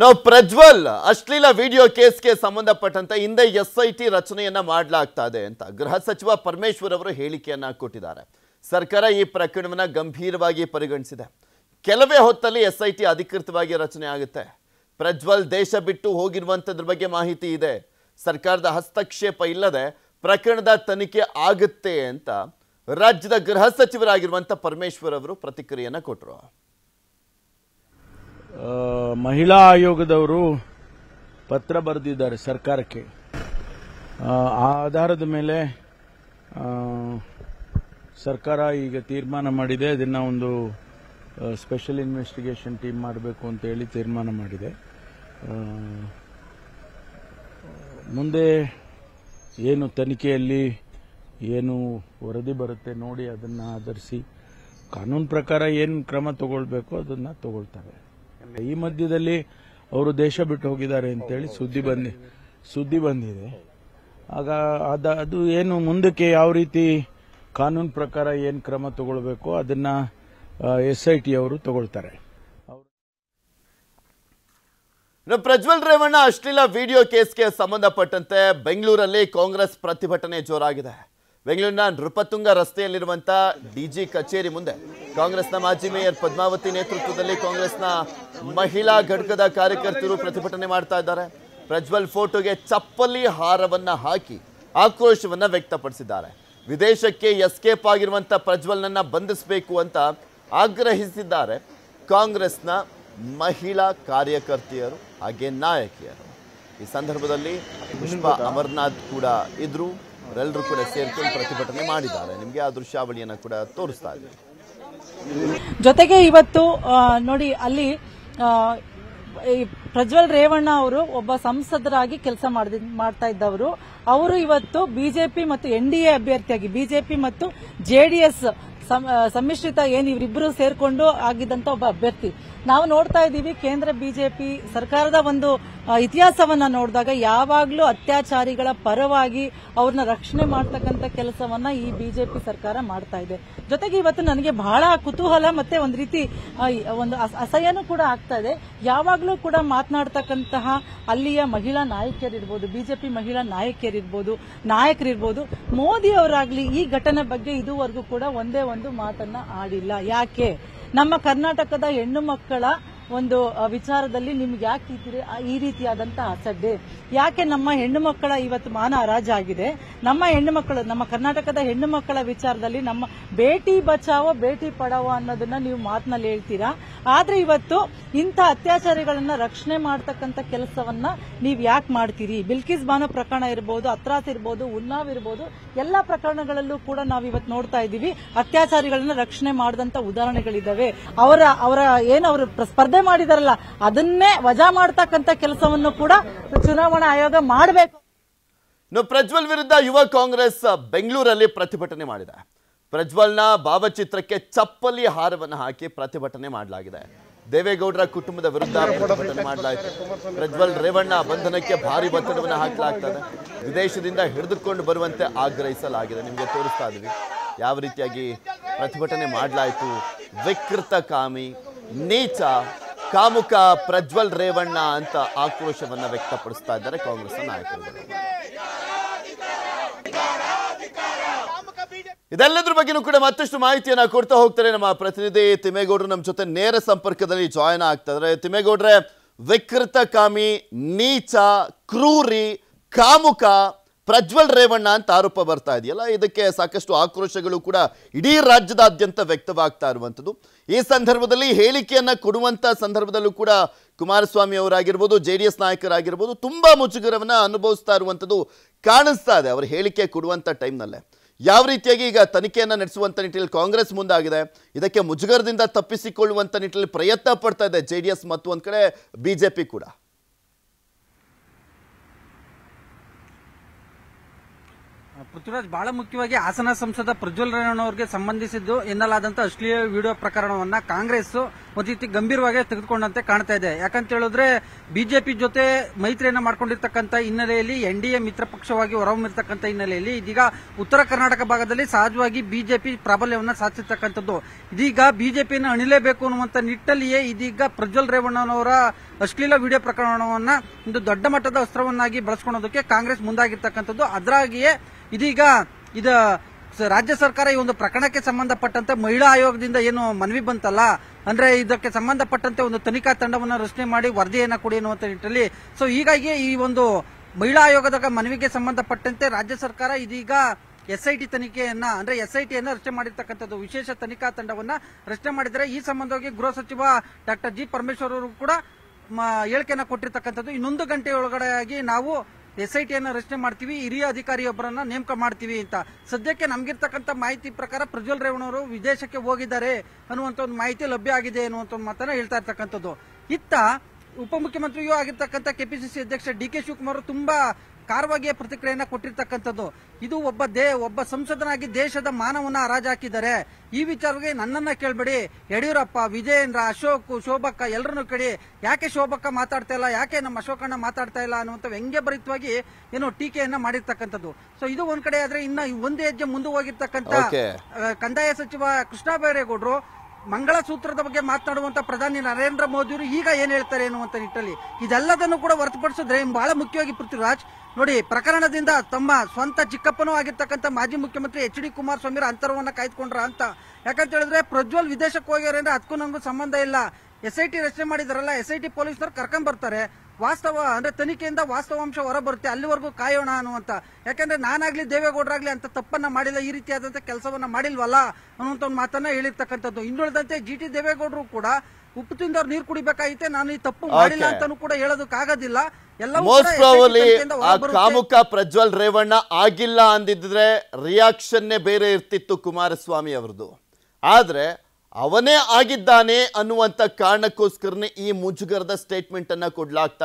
ನಾವು ಪ್ರಜ್ವಲ್ ಅಶ್ಲೀಲ ವಿಡಿಯೋ ಕೇಸ್ಗೆ ಸಂಬಂಧಪಟ್ಟಂತೆ ಹಿಂದೆ ಎಸ್ ಐ ಟಿ ರಚನೆಯನ್ನು ಮಾಡಲಾಗ್ತಾ ಇದೆ ಅಂತ ಗೃಹ ಸಚಿವ ಪರಮೇಶ್ವರ್ ಅವರು ಹೇಳಿಕೆಯನ್ನು ಕೊಟ್ಟಿದ್ದಾರೆ ಸರ್ಕಾರ ಈ ಪ್ರಕರಣವನ್ನು ಗಂಭೀರವಾಗಿ ಪರಿಗಣಿಸಿದೆ ಕೆಲವೇ ಹೊತ್ತಲ್ಲಿ ಎಸ್ ಐ ಟಿ ಅಧಿಕೃತವಾಗಿ ರಚನೆ ಆಗುತ್ತೆ ಪ್ರಜ್ವಲ್ ದೇಶ ಬಿಟ್ಟು ಹೋಗಿರುವಂಥದ್ರ ಬಗ್ಗೆ ಮಾಹಿತಿ ಇದೆ ಸರ್ಕಾರದ ಹಸ್ತಕ್ಷೇಪ ಇಲ್ಲದೆ ಪ್ರಕರಣದ ತನಿಖೆ ಆಗುತ್ತೆ ಅಂತ ರಾಜ್ಯದ ಗೃಹ ಸಚಿವರಾಗಿರುವಂಥ ಪರಮೇಶ್ವರ್ ಅವರು ಪ್ರತಿಕ್ರಿಯೆಯನ್ನು ಕೊಟ್ಟರು ಮಹಿಳಾ ಆಯೋಗದವರು ಪತ್ರ ಬರೆದಿದ್ದಾರೆ ಸರ್ಕಾರಕ್ಕೆ ಆ ಆಧಾರದ ಮೇಲೆ ಸರ್ಕಾರ ಈಗ ತೀರ್ಮಾನ ಮಾಡಿದೆ ಅದನ್ನು ಒಂದು ಸ್ಪೆಷಲ್ ಇನ್ವೆಸ್ಟಿಗೇಷನ್ ಟೀಮ್ ಮಾಡಬೇಕು ಅಂತ ಹೇಳಿ ತೀರ್ಮಾನ ಮಾಡಿದೆ ಮುಂದೆ ಏನು ತನಿಖೆಯಲ್ಲಿ ಏನು ವರದಿ ಬರುತ್ತೆ ನೋಡಿ ಅದನ್ನು ಆಧರಿಸಿ ಕಾನೂನು ಪ್ರಕಾರ ಏನು ಕ್ರಮ ತಗೊಳ್ಬೇಕು ಅದನ್ನು ತಗೊಳ್ತಾರೆ ಈ ಮಧ್ಯದಲ್ಲಿ ಅವರು ದೇಶ ಬಿಟ್ಟು ಹೋಗಿದ್ದಾರೆ ಅಂತೇಳಿ ಸುದ್ದಿ ಬಂದಿ ಸುದ್ದಿ ಬಂದಿದೆ ಆಗ ಅದ ಅದು ಏನು ಮುಂದಕ್ಕೆ ಯಾವ ರೀತಿ ಕಾನೂನು ಪ್ರಕಾರ ಏನು ಕ್ರಮ ತಗೊಳ್ಬೇಕು ಅದನ್ನ ಎಸ್ ಐ ಟಿ ಅವರು ತಗೊಳ್ತಾರೆ ಪ್ರಜ್ವಲ್ ರೇವಣ್ಣ ಅಶ್ಲೀಲ ವಿಡಿಯೋ ಕೇಸ್ಗೆ ಸಂಬಂಧಪಟ್ಟಂತೆ ಬೆಂಗಳೂರಲ್ಲಿ ಕಾಂಗ್ರೆಸ್ ಪ್ರತಿಭಟನೆ ಜೋರಾಗಿದೆ ಬೆಂಗಳೂರಿನ ನೃಪತುಂಗ ರಸ್ತೆಯಲ್ಲಿರುವಂಥ ಡಿಜಿ ಕಚೇರಿ ಮುಂದೆ ಕಾಂಗ್ರೆಸ್ನ ಮಾಜಿ ಮೇಯರ್ ಪದ್ಮಾವತಿ ನೇತೃತ್ವದಲ್ಲಿ ಕಾಂಗ್ರೆಸ್ನ ಮಹಿಳಾ ಘಟಕದ ಕಾರ್ಯಕರ್ತರು ಪ್ರತಿಭಟನೆ ಮಾಡ್ತಾ ಇದ್ದಾರೆ ಪ್ರಜ್ವಲ್ ಫೋಟೋಗೆ ಚಪ್ಪಲಿ ಹಾರವನ್ನು ಹಾಕಿ ಆಕ್ರೋಶವನ್ನ ವ್ಯಕ್ತಪಡಿಸಿದ್ದಾರೆ ವಿದೇಶಕ್ಕೆ ಎಸ್ಕೇಪ್ ಆಗಿರುವಂಥ ಪ್ರಜ್ವಲ್ನನ್ನ ಬಂಧಿಸಬೇಕು ಅಂತ ಆಗ್ರಹಿಸಿದ್ದಾರೆ ಕಾಂಗ್ರೆಸ್ನ ಮಹಿಳಾ ಕಾರ್ಯಕರ್ತೆಯರು ಹಾಗೆ ನಾಯಕಿಯರು ಈ ಸಂದರ್ಭದಲ್ಲಿ ಪುಷ್ಪ ಅಮರನಾಥ್ ಕೂಡ ಇದ್ರು ಅವರೆಲ್ಲರೂ ಕೂಡ ಸೇರಿಕೊಂಡು ಪ್ರತಿಭಟನೆ ಮಾಡಿದ್ದಾರೆ ನಿಮಗೆ ಆ ದೃಶ್ಯಾವಳಿಯನ್ನು ಕೂಡ ತೋರಿಸ್ತಾ ಇದ್ದೀವಿ ಜೊತೆಗೆ ಇವತ್ತು ನೋಡಿ ಅಲ್ಲಿ ಪ್ರಜ್ವಲ್ ರೇವಣ್ಣ ಅವರು ಒಬ್ಬ ಸಂಸದರಾಗಿ ಕೆಲಸ ಮಾಡ್ತಾ ಇದ್ದವರು ಅವರು ಇವತ್ತು ಬಿಜೆಪಿ ಮತ್ತು ಎನ್ ಅಭ್ಯರ್ಥಿಯಾಗಿ ಬಿಜೆಪಿ ಮತ್ತು ಜೆಡಿಎಸ್ ಸಮ್ಮಿಶ್ರಿತ ಏನು ಇವರಿಬ್ಬರು ಸೇರ್ಕೊಂಡು ಆಗಿದ್ದಂತ ಒಬ್ಬ ಅಭ್ಯರ್ಥಿ ನಾವು ನೋಡ್ತಾ ಇದ್ದೀವಿ ಕೇಂದ್ರ ಬಿಜೆಪಿ ಸರ್ಕಾರದ ಒಂದು ಇತಿಹಾಸವನ್ನ ನೋಡಿದಾಗ ಯಾವಾಗಲೂ ಅತ್ಯಾಚಾರಿಗಳ ಪರವಾಗಿ ಅವ್ರನ್ನ ರಕ್ಷಣೆ ಮಾಡ್ತಕ್ಕಂಥ ಕೆಲಸವನ್ನ ಈ ಬಿಜೆಪಿ ಸರ್ಕಾರ ಮಾಡ್ತಾ ಇದೆ ಜೊತೆಗೆ ಇವತ್ತು ನನಗೆ ಬಹಳ ಕುತೂಹಲ ಮತ್ತೆ ಒಂದು ರೀತಿ ಒಂದು ಅಸಹ್ಯನೂ ಕೂಡ ಆಗ್ತಾ ಇದೆ ಯಾವಾಗಲೂ ಕೂಡ ಮಾತನಾಡ್ತಕ್ಕಂತಹ ಅಲ್ಲಿಯ ಮಹಿಳಾ ನಾಯಕಿಯರಿರ್ಬೋದು ಬಿಜೆಪಿ ಮಹಿಳಾ ನಾಯಕಿಯರಿರ್ಬೋದು ನಾಯಕರಿರ್ಬೋದು ಮೋದಿ ಅವರಾಗ್ಲಿ ಈ ಘಟನೆ ಬಗ್ಗೆ ಇದುವರೆಗೂ ಕೂಡ ಒಂದೇ ಒಂದು ಮಾತನ್ನ ಆಡಿಲ್ಲ ಯಾಕೆ ನಮ್ಮ ಕರ್ನಾಟಕದ ಹೆಣ್ಣು ಮಕ್ಕಳ ಒಂದು ವಿಚಾರದಲ್ಲಿ ನಿಮ್ಗೆ ಯಾಕೆ ಈ ರೀತಿಯಾದಂತಹ ಅಸಡ್ಡೆ ಯಾಕೆ ನಮ್ಮ ಹೆಣ್ಣು ಮಕ್ಕಳ ಇವತ್ತು ಮಾನ ಹರಾಜಾಗಿದೆ ಆಗಿದೆ ನಮ್ಮ ಹೆಣ್ಣು ಮಕ್ಕಳು ನಮ್ಮ ಕರ್ನಾಟಕದ ಹೆಣ್ಣು ಮಕ್ಕಳ ವಿಚಾರದಲ್ಲಿ ನಮ್ಮ ಬೇಟಿ ಬಚಾವೋ ಬೇಟಿ ಪಡಾವೋ ಅನ್ನೋದನ್ನ ನೀವು ಮಾತಿನಲ್ಲಿ ಹೇಳ್ತೀರಾ ಆದ್ರೆ ಇವತ್ತು ಇಂಥ ಅತ್ಯಾಚಾರಿಗಳನ್ನ ರಕ್ಷಣೆ ಮಾಡ್ತಕ್ಕಂಥ ಕೆಲಸವನ್ನ ನೀವು ಯಾಕೆ ಮಾಡ್ತೀರಿ ಬಿಲ್ಕಿಸ್ ಬಾನು ಪ್ರಕರಣ ಇರಬಹುದು ಅತ್ರಾಸ್ ಇರಬಹುದು ಉನ್ನಾವ್ ಇರಬಹುದು ಎಲ್ಲಾ ಪ್ರಕರಣಗಳಲ್ಲೂ ಕೂಡ ನಾವು ಇವತ್ತು ನೋಡ್ತಾ ಇದ್ದೀವಿ ಅತ್ಯಾಚಾರಿಗಳನ್ನ ರಕ್ಷಣೆ ಮಾಡಿದಂತ ಉದಾಹರಣೆಗಳಿದ್ದಾವೆ ಅವರ ಅವರ ಏನವರ ಸ್ಪರ್ಧೆ ಸ್ಪರ್ಧೆ ಮಾಡಿದಾರಲ್ಲ ಅದನ್ನೇ ವಜಾ ಮಾಡತಕ್ಕಂತ ಕೆಲಸವನ್ನು ಕೂಡ ಚುನಾವಣಾ ಆಯೋಗ ಮಾಡಬೇಕು ಇನ್ನು ಪ್ರಜ್ವಲ್ ವಿರುದ್ಧ ಯುವ ಕಾಂಗ್ರೆಸ್ ಬೆಂಗಳೂರಲ್ಲಿ ಪ್ರತಿಭಟನೆ ಮಾಡಿದೆ ಪ್ರಜ್ವಲ್ನ ಭಾವಚಿತ್ರಕ್ಕೆ ಚಪ್ಪಲಿ ಹಾರವನ್ನು ಹಾಕಿ ಪ್ರತಿಭಟನೆ ಮಾಡಲಾಗಿದೆ ದೇವೇಗೌಡರ ಕುಟುಂಬದ ವಿರುದ್ಧ ಪ್ರತಿಭಟನೆ ಮಾಡಲಾಯಿತು ಪ್ರಜ್ವಲ್ ರೇವಣ್ಣ ಬಂಧನಕ್ಕೆ ಭಾರಿ ಒತ್ತಡವನ್ನು ಹಾಕಲಾಗ್ತದೆ ವಿದೇಶದಿಂದ ಹಿಡಿದುಕೊಂಡು ಬರುವಂತೆ ಆಗ್ರಹಿಸಲಾಗಿದೆ ನಿಮಗೆ ತೋರಿಸ್ತಾ ಇದ್ವಿ ಯಾವ ರೀತಿಯಾಗಿ ಪ್ರತಿಭಟನೆ ಮಾಡಲಾಯಿತು ವಿಕೃತ ಕಾಮಿ ನೀಚ ಕಾಮುಕ ಪ್ರಜ್ವಲ್ ರೇವಣ್ಣ ಅಂತ ಆಕ್ರೋಶವನ್ನ ವ್ಯಕ್ತಪಡಿಸ್ತಾ ಇದ್ದಾರೆ ಕಾಂಗ್ರೆಸ್ ನಾಯಕರುಗಳು ಇದೆಲ್ಲದ್ರ ಬಗ್ಗೆನೂ ಕೂಡ ಮತ್ತಷ್ಟು ಮಾಹಿತಿಯನ್ನ ಕೊಡ್ತಾ ಹೋಗ್ತಾರೆ ನಮ್ಮ ಪ್ರತಿನಿಧಿ ತಿಮ್ಮೇಗೌಡರು ನಮ್ಮ ಜೊತೆ ನೇರ ಸಂಪರ್ಕದಲ್ಲಿ ಜಾಯಿನ್ ಆಗ್ತಾ ಇದ್ರೆ ವಿಕೃತ ವಿಕೃತಕಾಮಿ ನೀಚ ಕ್ರೂರಿ ಕಾಮುಕ ಪ್ರಜ್ವಲ್ ರೇವಣ್ಣ ಅಂತ ಆರೋಪ ಬರ್ತಾ ಇದೆಯಲ್ಲ ಇದಕ್ಕೆ ಸಾಕಷ್ಟು ಆಕ್ರೋಶಗಳು ಕೂಡ ಇಡೀ ರಾಜ್ಯದಾದ್ಯಂತ ವ್ಯಕ್ತವಾಗ್ತಾ ಇರುವಂಥದ್ದು ಈ ಸಂದರ್ಭದಲ್ಲಿ ಹೇಳಿಕೆಯನ್ನು ಕೊಡುವಂಥ ಸಂದರ್ಭದಲ್ಲೂ ಕೂಡ ಕುಮಾರಸ್ವಾಮಿ ಅವರಾಗಿರ್ಬೋದು ಜೆ ಡಿ ಎಸ್ ನಾಯಕರಾಗಿರ್ಬೋದು ತುಂಬ ಮುಜುಗರವನ್ನು ಅನುಭವಿಸ್ತಾ ಇರುವಂಥದ್ದು ಕಾಣಿಸ್ತಾ ಇದೆ ಅವರು ಹೇಳಿಕೆ ಕೊಡುವಂಥ ಟೈಮ್ನಲ್ಲೇ ಯಾವ ರೀತಿಯಾಗಿ ಈಗ ತನಿಖೆಯನ್ನು ನಡೆಸುವಂಥ ನಿಟ್ಟಿನಲ್ಲಿ ಕಾಂಗ್ರೆಸ್ ಮುಂದಾಗಿದೆ ಇದಕ್ಕೆ ಮುಜುಗರದಿಂದ ತಪ್ಪಿಸಿಕೊಳ್ಳುವಂಥ ನಿಟ್ಟಿನಲ್ಲಿ ಪ್ರಯತ್ನ ಪಡ್ತಾ ಇದೆ ಜೆ ಡಿ ಎಸ್ ಮತ್ತು ಒಂದು ಕಡೆ ಬಿ ಜೆ ಪಿ ಕೂಡ ಪೃಥ್ವಿರಾಜ್ ಬಹಳ ಮುಖ್ಯವಾಗಿ ಹಾಸನ ಸಂಸದ ಪ್ರಜ್ವಲ್ ಅವರಿಗೆ ಸಂಬಂಧಿಸಿದ್ದು ಎನ್ನಲಾದಂತಹ ಅಶ್ಲೀಲ ವಿಡಿಯೋ ಪ್ರಕರಣವನ್ನ ಕಾಂಗ್ರೆಸ್ ಒಂದು ರೀತಿ ಗಂಭೀರವಾಗಿ ತೆಗೆದುಕೊಂಡಂತೆ ಕಾಣ್ತಾ ಇದೆ ಯಾಕಂತ ಹೇಳಿದ್ರೆ ಬಿಜೆಪಿ ಜೊತೆ ಮೈತ್ರಿಯನ್ನು ಮಾಡ್ಕೊಂಡಿರ್ತಕ್ಕಂಥ ಹಿನ್ನೆಲೆಯಲ್ಲಿ ಎನ್ಡಿಎ ಮಿತ್ರ ಪಕ್ಷವಾಗಿ ಹೊರಹೊಮ್ಮಿರ್ತಕ್ಕಂಥ ಹಿನ್ನೆಲೆಯಲ್ಲಿ ಇದೀಗ ಉತ್ತರ ಕರ್ನಾಟಕ ಭಾಗದಲ್ಲಿ ಸಹಜವಾಗಿ ಬಿಜೆಪಿ ಪ್ರಾಬಲ್ಯವನ್ನು ಸಾಧಿಸತಕ್ಕಂಥದ್ದು ಇದೀಗ ಬಿಜೆಪಿಯನ್ನು ಅಣಿಲೇಬೇಕು ಅನ್ನುವಂಥ ನಿಟ್ಟಲ್ಲಿಯೇ ಇದೀಗ ಪ್ರಜ್ವಲ್ ರೇವಣ್ಣನವರ ಅಶ್ಲೀಲ ವಿಡಿಯೋ ಪ್ರಕರಣವನ್ನು ಒಂದು ದೊಡ್ಡ ಮಟ್ಟದ ಅಸ್ತ್ರವನ್ನಾಗಿ ಬಳಸಿಕೊಳ್ಳೋದಕ್ಕೆ ಕಾಂಗ್ರೆಸ್ ಮುಂದಾಗಿರ್ತಕ್ಕಂಥದ್ದು ಅದರಾಗಿಯೇ ಇದೀಗ ಇದ ರಾಜ್ಯ ಸರ್ಕಾರ ಈ ಒಂದು ಪ್ರಕರಣಕ್ಕೆ ಸಂಬಂಧಪಟ್ಟಂತೆ ಮಹಿಳಾ ಆಯೋಗದಿಂದ ಏನು ಮನವಿ ಬಂತಲ್ಲ ಅಂದ್ರೆ ಇದಕ್ಕೆ ಸಂಬಂಧಪಟ್ಟಂತೆ ಒಂದು ತನಿಖಾ ತಂಡವನ್ನು ರಚನೆ ಮಾಡಿ ವರದಿಯನ್ನು ಕೊಡಿ ಅನ್ನುವಂತ ನಿಟ್ಟಿನಲ್ಲಿ ಸೊ ಹೀಗಾಗಿ ಈ ಒಂದು ಮಹಿಳಾ ಆಯೋಗದ ಮನವಿಗೆ ಸಂಬಂಧಪಟ್ಟಂತೆ ರಾಜ್ಯ ಸರ್ಕಾರ ಇದೀಗ ಎಸ್ಐಟಿ ತನಿಖೆಯನ್ನ ಅಂದ್ರೆ ಎಸ್ಐಟಿಯನ್ನ ರಚನೆ ಮಾಡಿರ್ತಕ್ಕಂಥದ್ದು ವಿಶೇಷ ತನಿಖಾ ತಂಡವನ್ನ ರಚನೆ ಮಾಡಿದರೆ ಈ ಸಂಬಂಧವಾಗಿ ಗೃಹ ಸಚಿವ ಡಾಕ್ಟರ್ ಜಿ ಪರಮೇಶ್ವರ್ ಅವರು ಕೂಡ ಹೇಳಿಕೆಯನ್ನು ಕೊಟ್ಟಿರ್ತಕ್ಕಂಥದ್ದು ಇನ್ನೊಂದು ಗಂಟೆ ಒಳಗಡೆಯಾಗಿ ನಾವು ಎಸ್ ಐ ಟಿಯನ್ನು ರಚನೆ ಮಾಡ್ತೀವಿ ಹಿರಿಯ ಅಧಿಕಾರಿಯೊಬ್ಬರನ್ನ ನೇಮಕ ಮಾಡ್ತೀವಿ ಅಂತ ಸದ್ಯಕ್ಕೆ ನಮಗಿರ್ತಕ್ಕಂಥ ಮಾಹಿತಿ ಪ್ರಕಾರ ಪ್ರಜ್ವಲ್ ರೇವಣ್ಣವರು ವಿದೇಶಕ್ಕೆ ಹೋಗಿದ್ದಾರೆ ಅನ್ನುವಂಥ ಒಂದು ಮಾಹಿತಿ ಲಭ್ಯ ಆಗಿದೆ ಅನ್ನುವಂಥ ಒಂದು ಮಾತನ್ನ ಹೇಳ್ತಾ ಇರ್ತಕ್ಕಂಥದ್ದು ಇತ್ತ ಉಪಮುಖ್ಯಮಂತ್ರಿಯೂ ಆಗಿರ್ತಕ್ಕಂಥ ಕೆಪಿಸಿಸಿ ಅಧ್ಯಕ್ಷ ಡಿ ಕೆ ಶಿವಕುಮಾರ್ ತುಂಬಾ ಕಾರವಾಗಿಯೇ ಪ್ರತಿಕ್ರಿಯೆಯನ್ನ ಕೊಟ್ಟಿರ್ತಕ್ಕಂಥದ್ದು ಇದು ಒಬ್ಬ ದೇ ಒಬ್ಬ ಸಂಸದನಾಗಿ ದೇಶದ ಮಾನವನ್ನ ಹರಾಜಾಕಿದ್ದಾರೆ ಈ ವಿಚಾರವಾಗಿ ನನ್ನನ್ನ ಕೇಳ್ಬೇಡಿ ಯಡಿಯೂರಪ್ಪ ವಿಜಯೇಂದ್ರ ಅಶೋಕ್ ಶೋಭಕ್ಕ ಎಲ್ಲರನ್ನೂ ಕೇಳಿ ಯಾಕೆ ಶೋಭಕ್ಕ ಮಾತಾಡ್ತಾ ಇಲ್ಲ ಯಾಕೆ ನಮ್ಮ ಅಶೋಕಣ್ಣ ಮಾತಾಡ್ತಾ ಇಲ್ಲ ಅನ್ನುವಂಥ ವ್ಯಂಗ್ಯಭರಿತವಾಗಿ ಏನೋ ಟೀಕೆಯನ್ನ ಮಾಡಿರ್ತಕ್ಕಂಥದ್ದು ಸೊ ಇದು ಒಂದ್ ಕಡೆ ಆದ್ರೆ ಇನ್ನ ಒಂದು ಹೆಜ್ಜೆ ಮುಂದೆ ಹೋಗಿರ್ತಕ್ಕಂಥ ಕಂದಾಯ ಸಚಿವ ಕೃಷ್ಣ ಬೈರೇಗೌಡರು ಮಂಗಳ ಸೂತ್ರದ ಬಗ್ಗೆ ಮಾತನಾಡುವಂತ ಪ್ರಧಾನಿ ನರೇಂದ್ರ ಮೋದಿಯವರು ಈಗ ಏನ್ ಹೇಳ್ತಾರೆ ಅನ್ನುವಂತ ನಿಟ್ಟಲ್ಲಿ ಇದೆಲ್ಲದನ್ನು ಕೂಡ ಹೊರತುಪಡಿಸಿದ್ರೆ ಬಹಳ ಮುಖ್ಯವಾಗಿ ಪೃಥ್ವಿರಾಜ್ ನೋಡಿ ಪ್ರಕರಣದಿಂದ ತಮ್ಮ ಸ್ವಂತ ಚಿಕ್ಕಪ್ಪನೂ ಆಗಿರ್ತಕ್ಕಂಥ ಮಾಜಿ ಮುಖ್ಯಮಂತ್ರಿ ಎಚ್ ಡಿ ಕುಮಾರಸ್ವಾಮಿ ಅಂತರವನ್ನ ಕಾಯ್ದುಕೊಂಡ್ರ ಅಂತ ಯಾಕಂತ ಹೇಳಿದ್ರೆ ಪ್ರಜ್ವಲ್ ವಿದೇಶಕ್ಕೆ ಹೋಗ್ಯಾರ ಅಂದ್ರೆ ಅದಕ್ಕೂ ನನಗೂ ಸಂಬಂಧ ಇಲ್ಲ ಎಸ್ ಐ ಟಿ ರಚನೆ ಮಾಡಿದಾರಲ್ಲ ಎಸ್ ಐ ಟಿ ಪೊಲೀಸ್ನವ್ರು ಕರ್ಕೊಂಡ್ ಬರ್ತಾರೆ ವಾಸ್ತವ ಅಂದ್ರೆ ತನಿಖೆಯಿಂದ ವಾಸ್ತವಾಂಶ ಹೊರ ಬರುತ್ತೆ ಅಲ್ಲಿವರೆಗೂ ಕಾಯೋಣ ಅನ್ನುವಂತ ಯಾಕಂದ್ರೆ ನಾನಾಗ್ಲಿ ದೇವೇಗೌಡರಾಗ್ಲಿ ಅಂತ ತಪ್ಪನ್ನ ಮಾಡಿಲ್ಲ ಈ ರೀತಿಯಾದಂತ ಕೆಲಸವನ್ನ ಮಾಡಿಲ್ವಲ್ಲ ಅನ್ನುವಂತ ಒಂದು ಮಾತನ್ನ ಹೇಳಿರ್ತಕ್ಕಂಥದ್ದು ಇನ್ನುಳಿದಂತೆ ಜಿ ಟಿ ದೇವೇಗೌಡರು ಕೂಡ ಉಪ್ಪು ತಿಂದವ್ರು ನೀರು ಕುಡಿಬೇಕಾಗಿತ್ತೆ ನಾನು ಈ ತಪ್ಪು ಮಾಡಿಲ್ಲ ಅಂತಾನು ಕೂಡ ಹೇಳೋದಕ್ಕಾಗೋದಿಲ್ಲ ಮೋಸ್ಟ್ ಪ್ರಾಬಲಿ ಆ ಕಾಮುಕ ಪ್ರಜ್ವಲ್ ರೇವಣ್ಣ ಆಗಿಲ್ಲ ಅಂದಿದ್ರೆ ರಿಯಾಕ್ಷನ್ನೇ ಬೇರೆ ಇರ್ತಿತ್ತು ಕುಮಾರಸ್ವಾಮಿ ಅವ್ರದ್ದು ಆದರೆ ಅವನೇ ಆಗಿದ್ದಾನೆ ಅನ್ನುವಂಥ ಕಾರಣಕ್ಕೋಸ್ಕರನೇ ಈ ಮುಜುಗರದ ಸ್ಟೇಟ್ಮೆಂಟನ್ನು ಕೊಡಲಾಗ್ತಾ